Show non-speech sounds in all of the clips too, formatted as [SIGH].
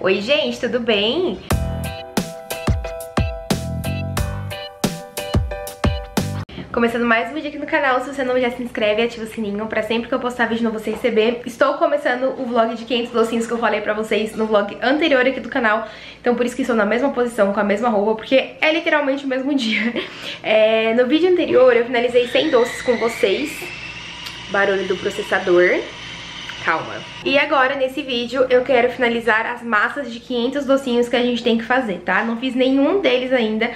Oi, gente, tudo bem? Começando mais um vídeo aqui no canal, se você não já se inscreve, ativa o sininho pra sempre que eu postar vídeo novo você receber. Estou começando o vlog de 500 docinhos que eu falei pra vocês no vlog anterior aqui do canal, então por isso que estou na mesma posição, com a mesma roupa, porque é literalmente o mesmo [LAUGHS] dia. É, no vídeo anterior eu finalizei 100 doces com vocês, barulho do processador calma. E agora, nesse vídeo, eu quero finalizar as massas de 500 docinhos que a gente tem que fazer, tá? Não fiz nenhum deles ainda,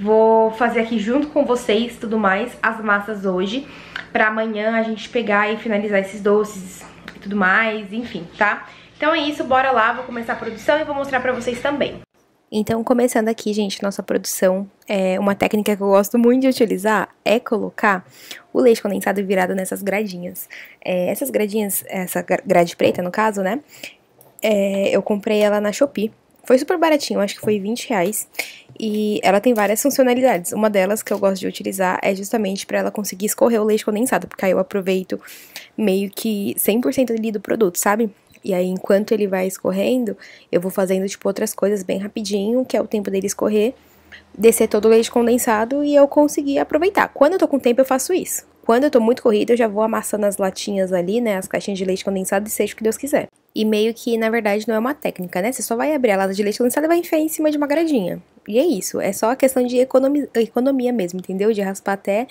Vou fazer aqui junto com vocês tudo mais as massas hoje, pra amanhã a gente pegar e finalizar esses doces e tudo mais, enfim, tá? Então é isso, bora lá, vou começar a produção e vou mostrar pra vocês também. Então, começando aqui, gente, nossa produção, é uma técnica que eu gosto muito de utilizar é colocar o leite condensado virado nessas gradinhas. É, essas gradinhas, essa grade preta, no caso, né? É, eu comprei ela na Shopee. Foi super baratinho, acho que foi 20 reais. E ela tem várias funcionalidades. Uma delas que eu gosto de utilizar é justamente para ela conseguir escorrer o leite condensado, porque aí eu aproveito meio que 100% ali do produto, sabe? E aí, enquanto ele vai escorrendo, eu vou fazendo, tipo, outras coisas bem rapidinho, que é o tempo dele escorrer, descer todo o leite condensado e eu conseguir aproveitar. Quando eu tô com tempo, eu faço isso. Quando eu tô muito corrida, eu já vou amassando as latinhas ali, né, as caixinhas de leite condensado e seja o que Deus quiser. E meio que, na verdade, não é uma técnica, né? Você só vai abrir a lata de leite condensado e vai enfiar em cima de uma gradinha. E é isso, é só a questão de economia, economia mesmo, entendeu? De raspar até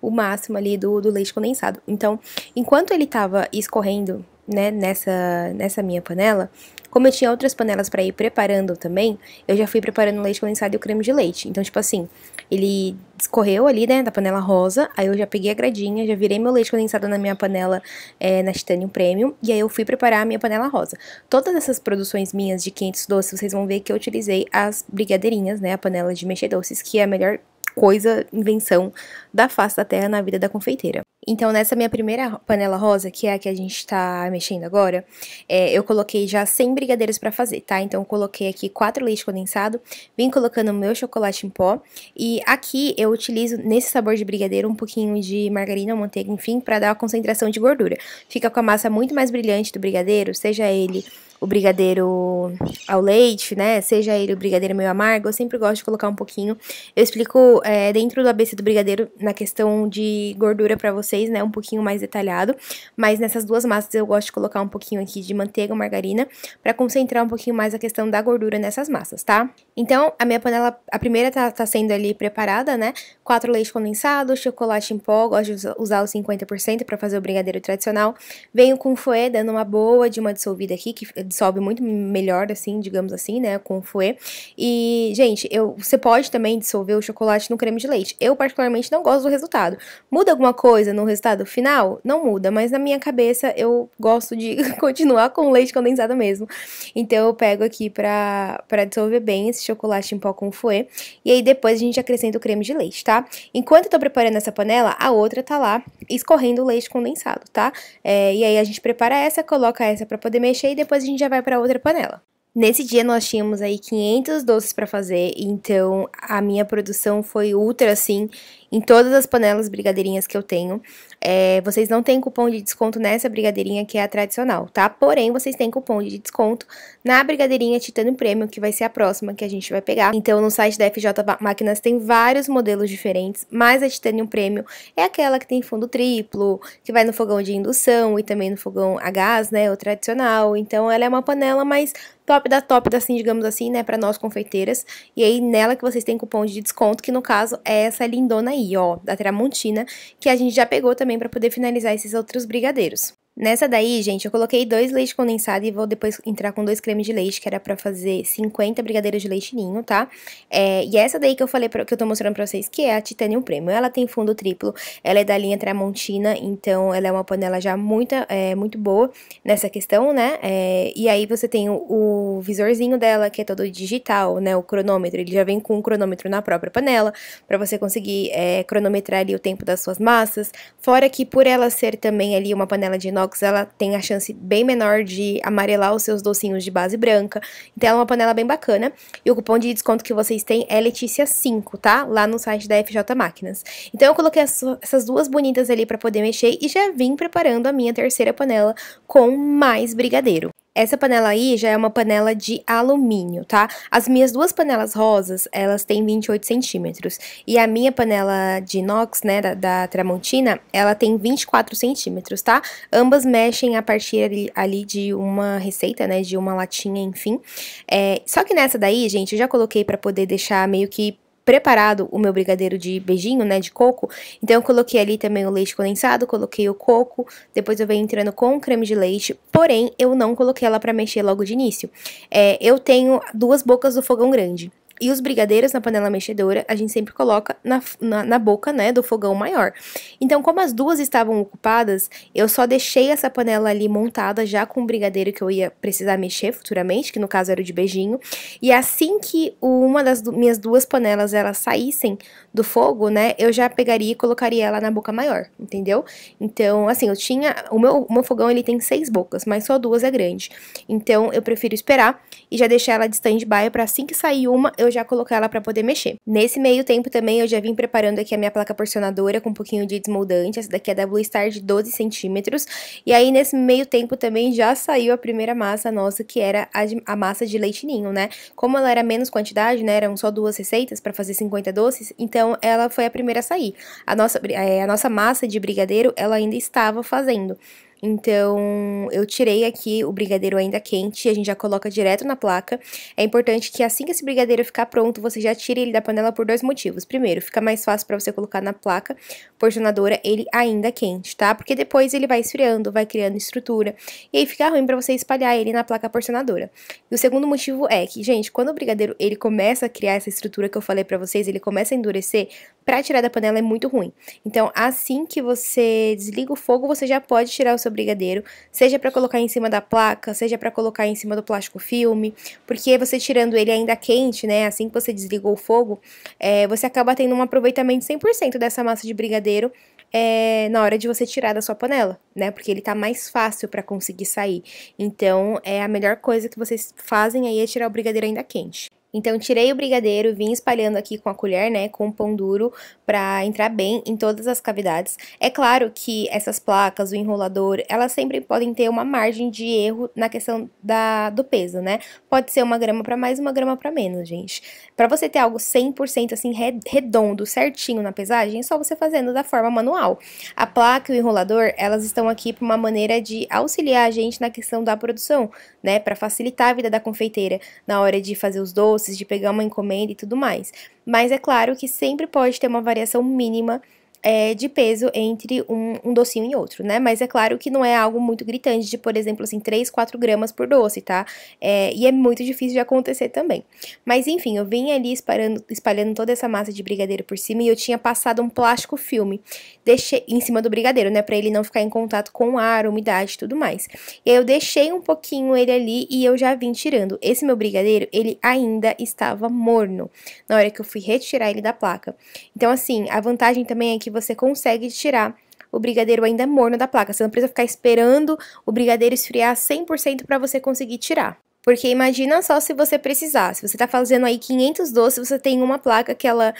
o máximo ali do, do leite condensado. Então, enquanto ele tava escorrendo né, nessa, nessa minha panela, como eu tinha outras panelas para ir preparando também, eu já fui preparando o leite condensado e o creme de leite. Então, tipo assim, ele escorreu ali, né, da panela rosa, aí eu já peguei a gradinha, já virei meu leite condensado na minha panela é, na Titanium Premium, e aí eu fui preparar a minha panela rosa. Todas essas produções minhas de 500 doces, vocês vão ver que eu utilizei as brigadeirinhas, né, a panela de mexer doces, que é a melhor coisa, invenção da face da terra na vida da confeiteira. Então, nessa minha primeira panela rosa, que é a que a gente tá mexendo agora, é, eu coloquei já 100 brigadeiros para fazer, tá? Então, coloquei aqui 4 leite condensado, vim colocando o meu chocolate em pó, e aqui eu utilizo, nesse sabor de brigadeiro, um pouquinho de margarina ou manteiga, enfim, para dar uma concentração de gordura. Fica com a massa muito mais brilhante do brigadeiro, seja ele o brigadeiro ao leite, né? Seja ele o brigadeiro meio amargo, eu sempre gosto de colocar um pouquinho. Eu explico é, dentro do ABC do brigadeiro na questão de gordura para vocês, né? Um pouquinho mais detalhado. Mas nessas duas massas eu gosto de colocar um pouquinho aqui de manteiga ou margarina para concentrar um pouquinho mais a questão da gordura nessas massas, tá? Então, a minha panela, a primeira tá, tá sendo ali preparada, né? Quatro leite condensado, chocolate em pó, gosto de usar os 50% para fazer o brigadeiro tradicional. Venho com foé, dando uma boa de uma dissolvida aqui, que dissolve muito melhor, assim, digamos assim, né, com o fouet. E, gente, eu, você pode também dissolver o chocolate no creme de leite. Eu, particularmente, não gosto do resultado. Muda alguma coisa no resultado final? Não muda, mas na minha cabeça eu gosto de [LAUGHS] continuar com leite condensado mesmo. Então, eu pego aqui pra, pra dissolver bem esse chocolate em pó com fouet. E aí, depois a gente acrescenta o creme de leite, tá? Enquanto eu tô preparando essa panela, a outra tá lá escorrendo o leite condensado, tá? É, e aí, a gente prepara essa, coloca essa pra poder mexer e depois a gente já vai para outra panela. Nesse dia nós tínhamos aí 500 doces para fazer, então a minha produção foi ultra assim em todas as panelas brigadeirinhas que eu tenho. É, vocês não têm cupom de desconto nessa brigadeirinha que é a tradicional, tá? Porém, vocês têm cupom de desconto na brigadeirinha Titânio Premium, que vai ser a próxima que a gente vai pegar. Então, no site da FJ Máquinas tem vários modelos diferentes, mas a Titanium Premium é aquela que tem fundo triplo, que vai no fogão de indução e também no fogão a gás, né, o tradicional. Então, ela é uma panela mais top da top, da, assim, digamos assim, né, para nós confeiteiras. E aí, nela que vocês têm cupom de desconto, que no caso é essa lindona aí aí, ó, da Tramontina, que a gente já pegou também para poder finalizar esses outros brigadeiros. Nessa daí, gente, eu coloquei dois leite condensado e vou depois entrar com dois cremes de leite, que era pra fazer 50 brigadeiros de leite ninho, tá? É, e essa daí que eu falei, pra, que eu tô mostrando pra vocês, que é a Titanium Premium. Ela tem fundo triplo, ela é da linha Tramontina, então ela é uma panela já muito, é, muito boa nessa questão, né? É, e aí você tem o, o, visorzinho dela, que é todo digital, né? O cronômetro, ele já vem com um cronômetro na própria panela, pra você conseguir é, cronometrar ali o tempo das suas massas. Fora que por ela ser também ali uma panela de 9 inox ela tem a chance bem menor de amarelar os seus docinhos de base branca. Então ela é uma panela bem bacana. E o cupom de desconto que vocês têm é Letícia5, tá? Lá no site da FJ Máquinas. Então eu coloquei essas duas bonitas ali para poder mexer e já vim preparando a minha terceira panela com mais brigadeiro. Essa panela aí já é uma panela de alumínio, tá? As minhas duas panelas rosas, elas têm 28 centímetros. E a minha panela de inox, né, da, da Tramontina, ela tem 24 centímetros, tá? Ambas mexem a partir ali, ali, de uma receita, né, de uma latinha, enfim. É, só que nessa daí, gente, eu já coloquei pra poder deixar meio que preparado o meu brigadeiro de beijinho, né, de coco. Então eu coloquei ali também o leite condensado, coloquei o coco, depois eu venho entrando com o creme de leite, porém eu não coloquei ela para mexer logo de início. É, eu tenho duas bocas do fogão grande. E os brigadeiros na panela mexedora a gente sempre coloca na, na, na, boca, né, do fogão maior. Então, como as duas estavam ocupadas, eu só deixei essa panela ali montada já com o brigadeiro que eu ia precisar mexer futuramente, que no caso era o de beijinho. E assim que uma das du minhas duas panelas elas saíssem do fogo, né, eu já pegaria e colocaria ela na boca maior, entendeu? Então, assim, eu tinha. O meu, o meu fogão ele tem seis bocas, mas só duas é grande. Então, eu prefiro esperar e já deixar ela de stand-by para assim que sair uma, eu já colocar ela para poder mexer. Nesse meio tempo também eu já vim preparando aqui a minha placa porcionadora com um pouquinho de desmoldante, essa daqui é da Blue Star de 12 centímetros, e aí nesse meio tempo também já saiu a primeira massa nossa, que era a, de, a massa de leite ninho, né? Como ela era menos quantidade, né, eram só duas receitas para fazer 50 doces, então ela foi a primeira a sair. A nossa, é, a nossa massa de brigadeiro, ela ainda estava fazendo. Então, eu tirei aqui o brigadeiro ainda quente, a gente já coloca direto na placa. É importante que assim que esse brigadeiro ficar pronto, você já tire ele da panela por dois motivos. Primeiro, fica mais fácil para você colocar na placa porcionadora ele ainda quente, tá? Porque depois ele vai esfriando, vai criando estrutura, e aí fica ruim para você espalhar ele na placa porcionadora. E o segundo motivo é que, gente, quando o brigadeiro ele começa a criar essa estrutura que eu falei para vocês, ele começa a endurecer, para tirar da panela é muito ruim. Então, assim que você desliga o fogo, você já pode tirar o seu brigadeiro, seja para colocar em cima da placa, seja para colocar em cima do plástico filme, porque você tirando ele ainda quente, né, assim que você desligou o fogo, é, você acaba tendo um aproveitamento 100% dessa massa de brigadeiro é, na hora de você tirar da sua panela, né? Porque ele tá mais fácil para conseguir sair. Então, é a melhor coisa que vocês fazem aí é tirar o brigadeiro ainda quente. Então, tirei o brigadeiro, vim espalhando aqui com a colher, né, com o pão duro, para entrar bem em todas as cavidades. É claro que essas placas, o enrolador, elas sempre podem ter uma margem de erro na questão da, do peso, né? Pode ser uma grama para mais, uma grama para menos, gente. Para você ter algo 100% assim, redondo, certinho na pesagem, é só você fazendo da forma manual. A placa e o enrolador, elas estão aqui para uma maneira de auxiliar a gente na questão da produção, né? Para facilitar a vida da confeiteira na hora de fazer os doces, doces, de pegar uma encomenda e tudo mais. Mas é claro que sempre pode ter uma variação mínima é, de peso entre um, um, docinho e outro, né? Mas é claro que não é algo muito gritante, de, por exemplo, assim, 3, 4 gramas por doce, tá? É, e é muito difícil de acontecer também. Mas enfim, eu vim ali espalhando, espalhando toda essa massa de brigadeiro por cima e eu tinha passado um plástico filme deixei, em cima do brigadeiro, né? Pra ele não ficar em contato com ar, umidade e tudo mais. E aí eu deixei um pouquinho ele ali e eu já vim tirando. Esse meu brigadeiro, ele ainda estava morno na hora que eu fui retirar ele da placa. Então, assim, a vantagem também é que você consegue tirar o brigadeiro ainda morno da placa. Você não precisa ficar esperando o brigadeiro esfriar 100% para você conseguir tirar. Porque imagina só se você precisar. Se você está fazendo aí 500 doces, você tem uma placa que ela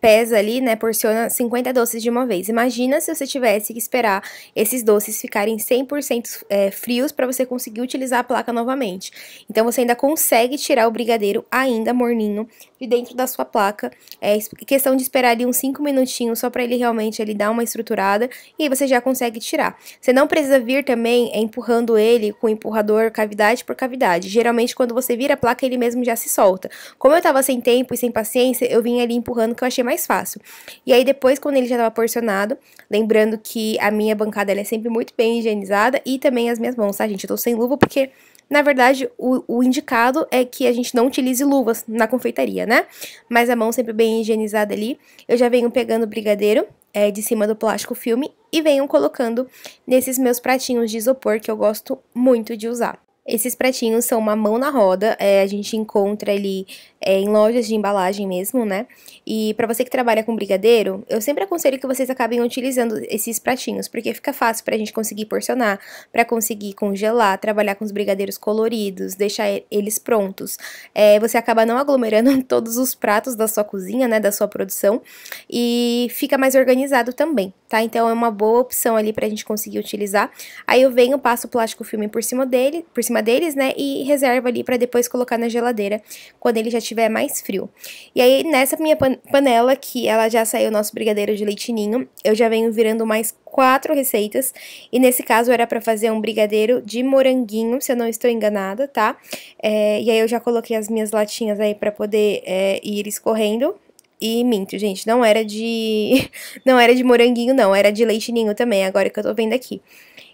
pesa ali, né, porciona 50 doces de uma vez. Imagina se você tivesse que esperar esses doces ficarem 100% é, frios para você conseguir utilizar a placa novamente. Então você ainda consegue tirar o brigadeiro ainda morninho de dentro da sua placa. É questão de esperar ali uns 5 minutinhos só para ele realmente ele dar uma estruturada e aí você já consegue tirar. Você não precisa vir também é, empurrando ele com o empurrador cavidade por cavidade. Geralmente quando você vira a placa ele mesmo já se solta. Como eu tava sem tempo e sem paciência, eu vim ali empurrando que eu achei mais fácil. E aí depois quando ele já tava porcionado, lembrando que a minha bancada é sempre muito bem higienizada e também as minhas mãos, tá gente? Eu tô sem luva porque na verdade, o, o indicado é que a gente não utilize luvas na confeitaria, né? Mas a mão sempre bem higienizada ali. Eu já venho pegando o brigadeiro é, de cima do plástico filme e venho colocando nesses meus pratinhos de isopor que eu gosto muito de usar. Esses pratinhos são uma mão na roda, é, a gente encontra ele é, em lojas de embalagem mesmo, né? E para você que trabalha com brigadeiro, eu sempre aconselho que vocês acabem utilizando esses pratinhos, porque fica fácil pra gente conseguir porcionar, para conseguir congelar, trabalhar com os brigadeiros coloridos, deixar eles prontos. É, você acaba não aglomerando [LAUGHS] todos os pratos da sua cozinha, né, da sua produção, e fica mais organizado também, tá? Então é uma boa opção ali pra gente conseguir utilizar. Aí eu venho, passo o plástico filme por cima dele, por cima cima deles, né? E reserva ali para depois colocar na geladeira quando ele já tiver mais frio. E aí nessa minha panela que ela já saiu o nosso brigadeiro de leitinho, eu já venho virando mais quatro receitas e nesse caso era para fazer um brigadeiro de moranguinho, se eu não estou enganada, tá? É, e aí eu já coloquei as minhas latinhas aí para poder é, ir escorrendo e minto, gente, não era de [LAUGHS] não era de moranguinho não, era de leitinho também, agora que eu tô vendo aqui.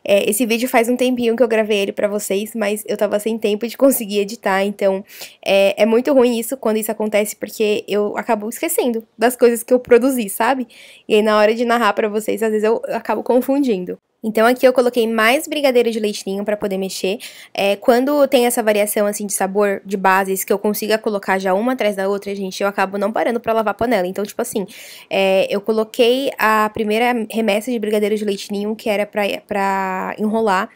É, esse vídeo faz um tempinho que eu gravei ele pra vocês, mas eu tava sem tempo de [LAUGHS] conseguir editar, então é, é muito ruim isso quando isso acontece, porque eu acabo esquecendo das coisas que eu produzi, sabe? E aí na hora de narrar pra vocês, às vezes eu acabo confundindo. Então aqui eu coloquei mais brigadeiro de leite ninho para poder mexer. É, quando tem essa variação assim de sabor de bases que eu consiga colocar já uma atrás da outra, gente, eu acabo não parando para lavar a panela. Então tipo assim, é, eu coloquei a primeira remessa de brigadeiro de leite ninho que era para enrolar.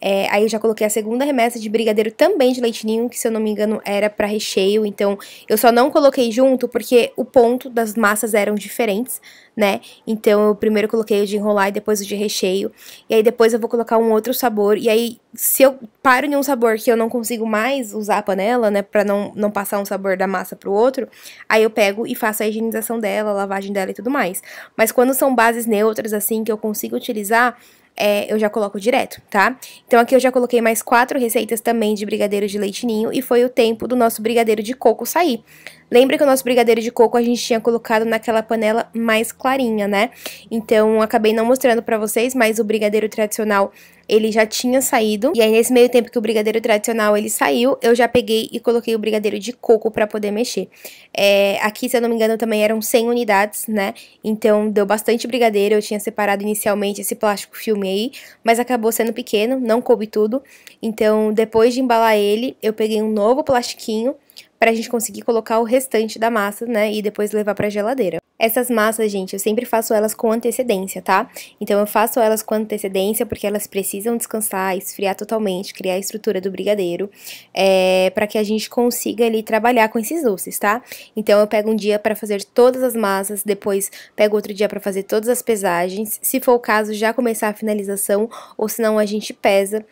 É, aí eu já coloquei a segunda remessa de brigadeiro também de leite ninho, que se eu não me engano era para recheio, então eu só não coloquei junto porque o ponto das massas eram diferentes, né? Então eu primeiro coloquei o de enrolar e depois o de recheio, e aí depois eu vou colocar um outro sabor, e aí se eu paro em um sabor que eu não consigo mais usar a panela, né, pra não, não passar um sabor da massa pro outro, aí eu pego e faço a higienização dela, a lavagem dela e tudo mais. Mas quando são bases neutras, assim, que eu consigo utilizar, é, eu já coloco direto, tá? Então aqui eu já coloquei mais quatro receitas também de brigadeiro de leite ninho e foi o tempo do nosso brigadeiro de coco sair. Lembra que o nosso brigadeiro de coco a gente tinha colocado naquela panela mais clarinha, né? Então, acabei não mostrando pra vocês, mas o brigadeiro tradicional ele já tinha saído. E aí, nesse meio tempo que o brigadeiro tradicional ele saiu, eu já peguei e coloquei o brigadeiro de coco para poder mexer. É, aqui, se eu não me engano, também eram 100 unidades, né? Então, deu bastante brigadeiro. Eu tinha separado inicialmente esse plástico filme aí, mas acabou sendo pequeno, não coube tudo. Então, depois de embalar ele, eu peguei um novo plastiquinho para a gente conseguir colocar o restante da massa, né, e depois levar para a geladeira. Essas massas, gente, eu sempre faço elas com antecedência, tá? Então eu faço elas com antecedência porque elas precisam descansar, esfriar totalmente, criar a estrutura do brigadeiro, é, eh, para que a gente consiga ali trabalhar com esses doces, tá? Então eu pego um dia para fazer todas as massas, depois pego outro dia para fazer todas as pesagens. Se for o caso, já começar a finalização, ou senão a gente pesa,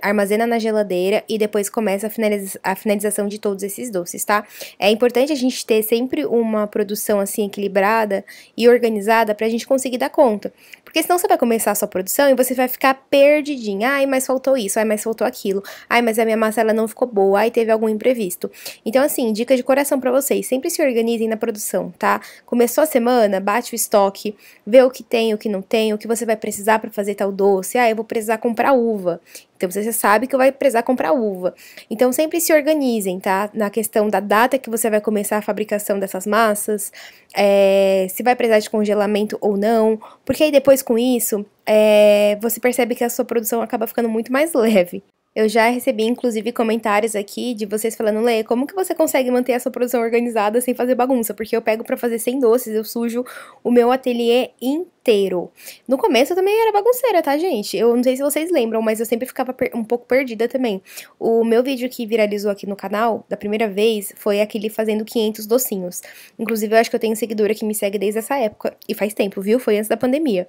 armazena na geladeira e depois começa a, finaliza a finalização de todos esses doces, tá? É importante a gente ter sempre uma produção assim equilibrada equilibrada e organizada para a gente conseguir dar conta. Porque senão você vai começar a sua produção e você vai ficar perdidinha. Ai, mas faltou isso, ai, mas faltou aquilo. Ai, mas a minha massa ela não ficou boa, ai, teve algum imprevisto. Então, assim, dica de coração para vocês, sempre se organizem na produção, tá? Começou a semana, bate o estoque, vê o que tem, o que não tem, o que você vai precisar para fazer tal doce. Ah, eu vou precisar comprar uva. Então você já sabe que vai precisar comprar uva. Então sempre se organizem, tá? Na questão da data que você vai começar a fabricação dessas massas, é, se vai precisar de congelamento ou não, porque aí depois com isso é, você percebe que a sua produção acaba ficando muito mais [LAUGHS] leve. Eu já recebi, inclusive, comentários aqui de vocês falando, Lê, como que você consegue manter essa produção organizada sem fazer bagunça? Porque eu pego para fazer 100 doces, eu sujo o meu ateliê inteiro. No começo eu também era bagunceira, tá, gente? Eu não sei se vocês lembram, mas eu sempre ficava um pouco perdida também. O meu vídeo que viralizou aqui no canal, da primeira vez, foi aquele fazendo 500 docinhos. Inclusive, eu acho que eu tenho seguidora que me segue desde essa época, e faz tempo, viu? Foi antes da pandemia.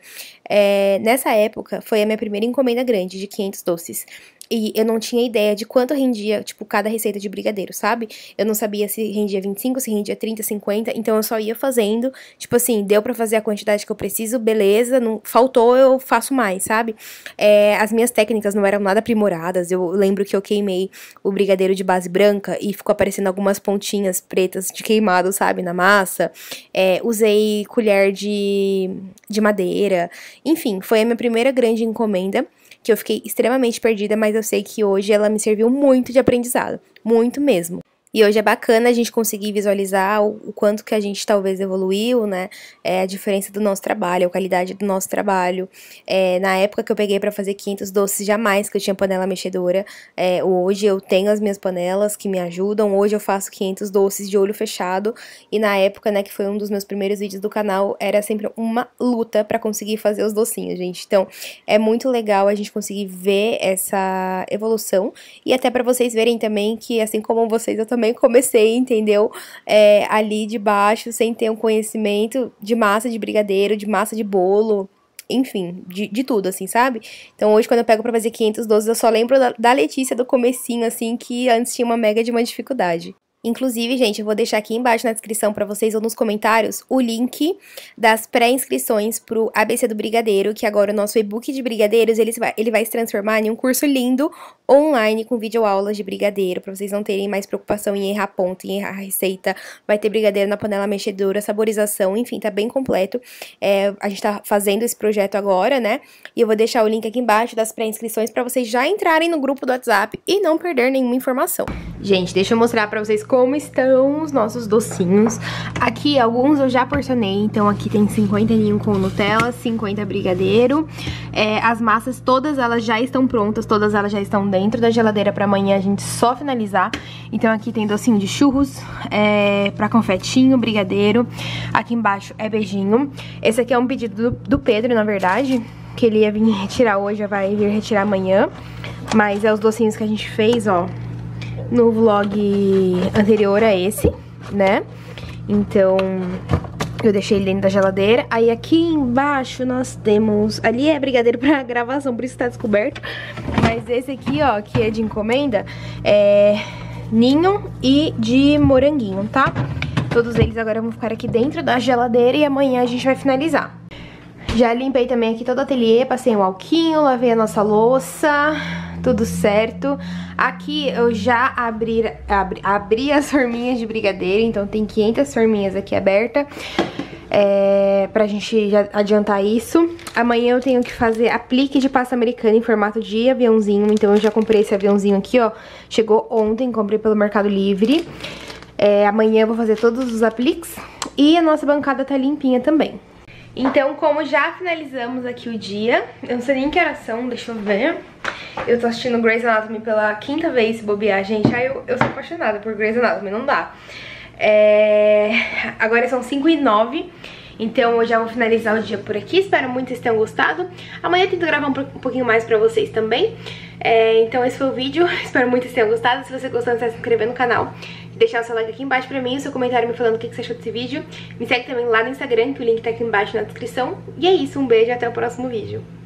É, nessa época, foi a minha primeira encomenda grande de 500 doces. E eu não tinha ideia de quanto rendia, tipo, cada receita de brigadeiro, sabe? Eu não sabia se rendia 25, se rendia 30, 50, então eu só ia fazendo, tipo assim, deu para fazer a quantidade que eu preciso, beleza, não faltou, eu faço mais, sabe? É, as minhas técnicas não eram nada aprimoradas, eu lembro que eu queimei o brigadeiro de base branca e ficou aparecendo algumas pontinhas pretas de queimado, sabe, na massa. É, usei colher de, de madeira, enfim, foi a minha primeira grande encomenda, que eu fiquei extremamente perdida, mas eu sei que hoje ela me serviu muito de aprendizado, muito mesmo. E hoje é bacana a gente conseguir visualizar o, quanto que a gente talvez evoluiu, né? É, a diferença do nosso trabalho, a qualidade do nosso trabalho. É, na época que eu peguei para fazer 500 doces, jamais que eu tinha panela mexedora. É, hoje eu tenho as minhas panelas que me ajudam. Hoje eu faço 500 doces de olho fechado. E na época, né, que foi um dos meus primeiros vídeos do canal, era sempre uma luta para conseguir fazer os docinhos, gente. Então, é muito legal a gente conseguir ver essa evolução. E até para vocês verem também que, assim como vocês, eu também também comecei, entendeu? É, ali de baixo, sem ter um conhecimento de massa de brigadeiro, de massa de bolo enfim, de, de tudo, assim, sabe? Então hoje, quando eu pego pra fazer 500 eu só lembro da, da Letícia do comecinho, assim, que antes tinha uma mega de uma dificuldade. Inclusive, gente, eu vou deixar aqui embaixo na descrição para vocês ou nos comentários o link das pré-inscrições pro ABC do Brigadeiro, que agora o nosso e-book de brigadeiros, ele vai, ele vai se transformar em um curso lindo online com videoaulas de brigadeiro, para vocês não terem mais preocupação em errar ponto, em errar receita. Vai ter brigadeiro na panela mexedora, saborização, enfim, tá bem completo. É, a gente tá fazendo esse projeto agora, né? E eu vou deixar o link aqui embaixo das pré-inscrições para vocês já entrarem no grupo do WhatsApp e não perder nenhuma informação. Gente, deixa eu mostrar para vocês como como estão os nossos docinhos. Aqui, alguns eu já porcionei, então aqui tem 50 ninho com Nutella, 50 brigadeiro. É, as massas, todas elas já estão prontas, todas elas já estão dentro da geladeira pra amanhã a gente só finalizar. Então aqui tem docinho de churros, é, pra confetinho, brigadeiro. Aqui embaixo é beijinho. Esse aqui é um pedido do, do Pedro, na verdade, que ele ia vir retirar hoje, vai vir retirar amanhã. Mas é os docinhos que a gente fez, ó no vlog anterior a esse, né? Então, eu deixei ele dentro da geladeira. Aí aqui embaixo nós temos... Ali é brigadeiro pra [LAUGHS] gravação, por isso tá descoberto. Mas esse aqui, ó, que é de encomenda, é ninho e de moranguinho, tá? Todos eles agora vão ficar aqui dentro da geladeira e amanhã a gente vai finalizar. Já limpei também aqui todo o ateliê, passei um alquinho, lavei a nossa louça, tudo certo. Aqui eu já abri, abri, abri as forminhas de brigadeiro, então tem 500 forminhas aqui aberta. É, pra gente adiantar isso. Amanhã eu tenho que fazer aplique de pasta americana em formato de aviãozinho, então eu já comprei esse aviãozinho aqui, ó. Chegou ontem, comprei pelo Mercado Livre. É, amanhã eu vou fazer todos os apliques e a nossa bancada tá limpinha também. Então, como já finalizamos aqui o dia, eu não sei nem que horas são, deixa eu ver. Eu tô assistindo Grey's Anatomy pela quinta vez, se bobear, gente. Aí eu, eu sou apaixonada por Grey's Anatomy, não dá. É... Agora são 5 e 9 então eu já vou finalizar o dia por aqui, espero muito que vocês tenham gostado. Amanhã eu tento gravar um pouquinho mais pra vocês também. É, então esse foi o vídeo, [LAUGHS] espero muito que vocês tenham gostado. Se você gostou, não se inscrever no canal, deixar o seu like aqui embaixo pra mim, o seu comentário me falando o que você achou desse vídeo. Me segue também lá no Instagram, que o link tá aqui embaixo na descrição. E é isso, um beijo e até o próximo vídeo.